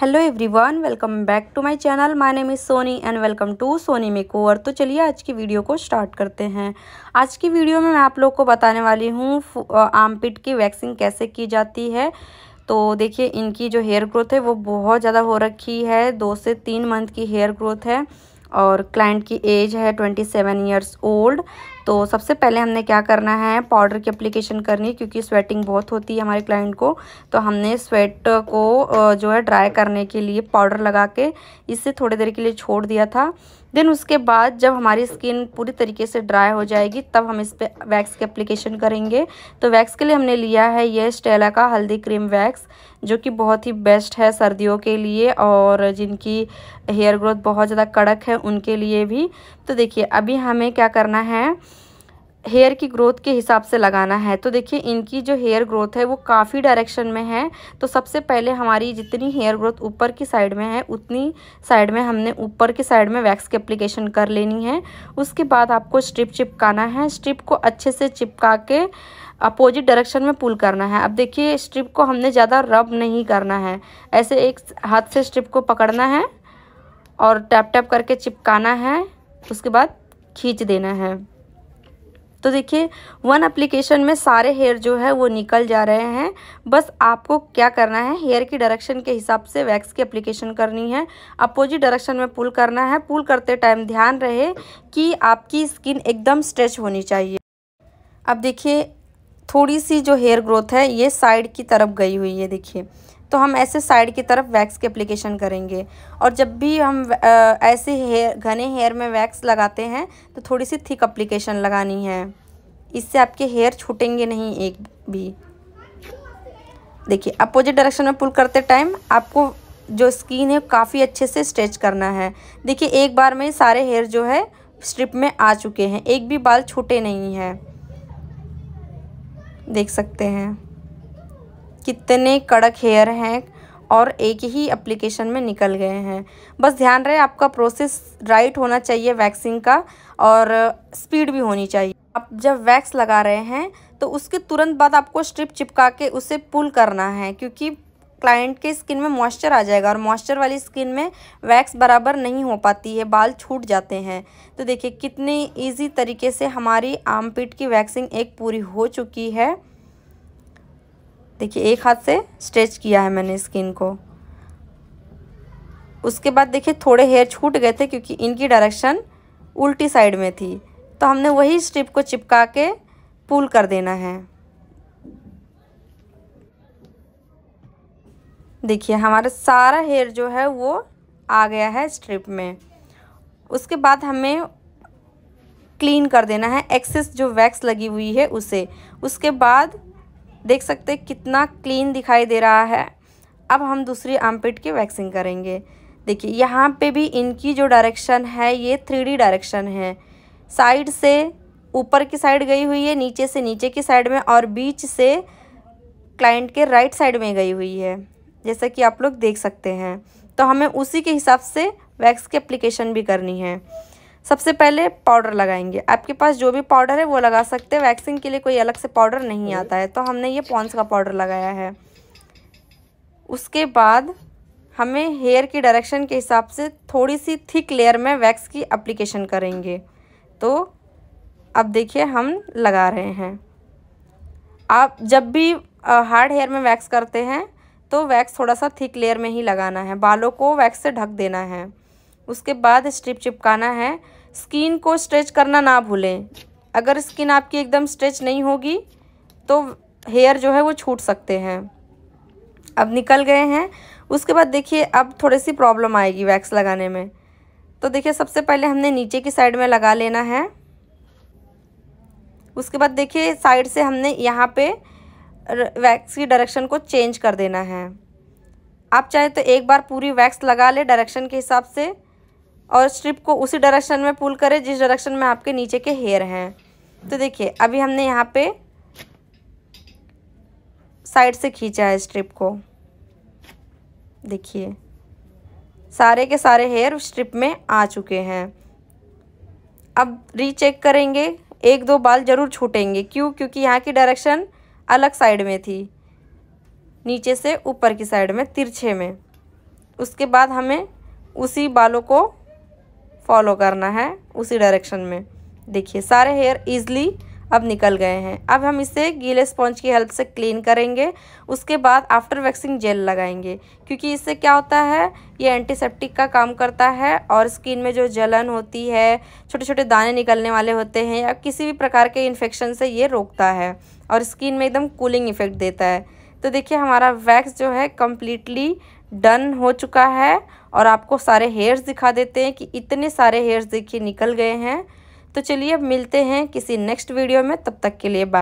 hello everyone welcome back to my channel my name is Soni and welcome to Soni makeover तो चलिए आज की video को स्टार्ट करते हैं आज की वीडियो में मैं आप लोग को बताने वाली हूँ आर्मपिट की वैक्सिंग कैसे की जाती है तो देखिए इनकी जो हेयर ग्रोथ है वो बहुत ज़्यादा हो रखी है दो से तीन मंथ की हेयर ग्रोथ है और क्लाइंट की एज है ट्वेंटी सेवन ईयर्स ओल्ड तो सबसे पहले हमने क्या करना है पाउडर की अप्लीकेशन करनी है क्योंकि स्वेटिंग बहुत होती है हमारे क्लाइंट को तो हमने स्वेट को जो है ड्राई करने के लिए पाउडर लगा के इससे थोड़ी देर के लिए छोड़ दिया था देन उसके बाद जब हमारी स्किन पूरी तरीके से ड्राई हो जाएगी तब हम इस पर वैक्स की अप्लीकेशन करेंगे तो वैक्स के लिए हमने लिया है ये स्टेला का हल्दी क्रीम वैक्स जो कि बहुत ही बेस्ट है सर्दियों के लिए और जिनकी हेयर ग्रोथ बहुत ज़्यादा कड़क है उनके लिए भी तो देखिए अभी हमें क्या करना है हेयर की ग्रोथ के हिसाब से लगाना है तो देखिए इनकी जो हेयर ग्रोथ है वो काफ़ी डायरेक्शन में है तो सबसे पहले हमारी जितनी हेयर ग्रोथ ऊपर की साइड में है उतनी साइड में हमने ऊपर की साइड में वैक्स की अप्लीकेशन कर लेनी है उसके बाद आपको स्ट्रिप चिपकाना है स्ट्रिप को अच्छे से चिपका के अपोजिट डायरेक्शन में पुल करना है अब देखिए स्ट्रिप को हमने ज़्यादा रब नहीं करना है ऐसे एक हाथ से स्ट्रिप को पकड़ना है और टैप टैप करके चिपकाना है उसके बाद खींच देना है तो देखिए वन एप्लीकेशन में सारे हेयर जो है वो निकल जा रहे हैं बस आपको क्या करना है हेयर की डायरेक्शन के हिसाब से वैक्स की एप्लीकेशन करनी है अपोजिट डायरेक्शन में पुल करना है पुल करते टाइम ध्यान रहे कि आपकी स्किन एकदम स्ट्रेच होनी चाहिए अब देखिए थोड़ी सी जो हेयर ग्रोथ है ये साइड की तरफ गई हुई है देखिए तो हम ऐसे साइड की तरफ वैक्स की अप्लीकेशन करेंगे और जब भी हम ऐसे हेयर घने हेयर में वैक्स लगाते हैं तो थोड़ी सी थिक अप्लीकेशन लगानी है इससे आपके हेयर छूटेंगे नहीं एक भी देखिए अपोजिट डायरेक्शन में पुल करते टाइम आपको जो स्किन है काफ़ी अच्छे से स्ट्रेच करना है देखिए एक बार में सारे हेयर जो है स्ट्रिप में आ चुके हैं एक भी बाल छूटे नहीं हैं देख सकते हैं कितने कड़क हेयर हैं और एक ही एप्लीकेशन में निकल गए हैं बस ध्यान रहे आपका प्रोसेस राइट होना चाहिए वैक्सिंग का और स्पीड भी होनी चाहिए आप जब वैक्स लगा रहे हैं तो उसके तुरंत बाद आपको स्ट्रिप चिपका के उसे पुल करना है क्योंकि क्लाइंट के स्किन में मॉइस्चर आ जाएगा और मॉइस्चर वाली स्किन में वैक्स बराबर नहीं हो पाती है बाल छूट जाते हैं तो देखिए कितने इजी तरीके से हमारी आर्म की वैक्सिंग एक पूरी हो चुकी है देखिए एक हाथ से स्ट्रेच किया है मैंने स्किन को उसके बाद देखिए थोड़े हेयर छूट गए थे क्योंकि इनकी डायरेक्शन उल्टी साइड में थी तो हमने वही स्ट्रिप को चिपका के पुल कर देना है देखिए हमारा सारा हेयर जो है वो आ गया है स्ट्रिप में उसके बाद हमें क्लीन कर देना है एक्सेस जो वैक्स लगी हुई है उसे उसके बाद देख सकते हैं कितना क्लीन दिखाई दे रहा है अब हम दूसरी आमपेट की वैक्सिंग करेंगे देखिए यहाँ पे भी इनकी जो डायरेक्शन है ये थ्री डायरेक्शन है साइड से ऊपर की साइड गई हुई है नीचे से नीचे की साइड में और बीच से क्लाइंट के राइट साइड में गई हुई है जैसा कि आप लोग देख सकते हैं तो हमें उसी के हिसाब से वैक्स की अप्लीकेशन भी करनी है सबसे पहले पाउडर लगाएंगे आपके पास जो भी पाउडर है वो लगा सकते हैं वैक्सिंग के लिए कोई अलग से पाउडर नहीं आता है तो हमने ये पॉन्स का पाउडर लगाया है उसके बाद हमें हेयर की डायरेक्शन के हिसाब से थोड़ी सी थिक लेयर में वैक्स की अप्लीकेशन करेंगे तो अब देखिए हम लगा रहे हैं आप जब भी हार्ड हेयर में वैक्स करते हैं तो वैक्स थोड़ा सा थिक लेयर में ही लगाना है बालों को वैक्स से ढक देना है उसके बाद स्ट्रिप चिपकाना है स्किन को स्ट्रेच करना ना भूलें अगर स्किन आपकी एकदम स्ट्रेच नहीं होगी तो हेयर जो है वो छूट सकते हैं अब निकल गए हैं उसके बाद देखिए अब थोड़ी सी प्रॉब्लम आएगी वैक्स लगाने में तो देखिए सबसे पहले हमने नीचे की साइड में लगा लेना है उसके बाद देखिए साइड से हमने यहाँ पे वैक्स की डायरेक्शन को चेंज कर देना है आप चाहे तो एक बार पूरी वैक्स लगा ले डायरेक्शन के हिसाब से और स्ट्रिप को उसी डायरेक्शन में पुल करें जिस डायरेक्शन में आपके नीचे के हेयर हैं तो देखिए अभी हमने यहाँ पे साइड से खींचा है स्ट्रिप को देखिए सारे के सारे हेयर स्ट्रिप में आ चुके हैं अब रीचेक करेंगे एक दो बाल ज़रूर छूटेंगे क्यों क्योंकि यहाँ की डायरेक्शन अलग साइड में थी नीचे से ऊपर की साइड में तिरछे में उसके बाद हमें उसी बालों को फॉलो करना है उसी डायरेक्शन में देखिए सारे हेयर ईजली अब निकल गए हैं अब हम इसे गीले स्पॉन्ज की हेल्प से क्लीन करेंगे उसके बाद आफ्टर वैक्सिंग जेल लगाएंगे क्योंकि इससे क्या होता है ये एंटीसेप्टिक का काम करता है और स्किन में जो जलन होती है छोटे छोटे दाने निकलने वाले होते हैं या किसी भी प्रकार के इन्फेक्शन से ये रोकता है और स्किन में एकदम कूलिंग इफेक्ट देता है तो देखिए हमारा वैक्स जो है कम्प्लीटली डन हो चुका है और आपको सारे हेयर्स दिखा देते हैं कि इतने सारे हेयर्स देखिए निकल गए हैं तो चलिए अब मिलते हैं किसी नेक्स्ट वीडियो में तब तक के लिए बाय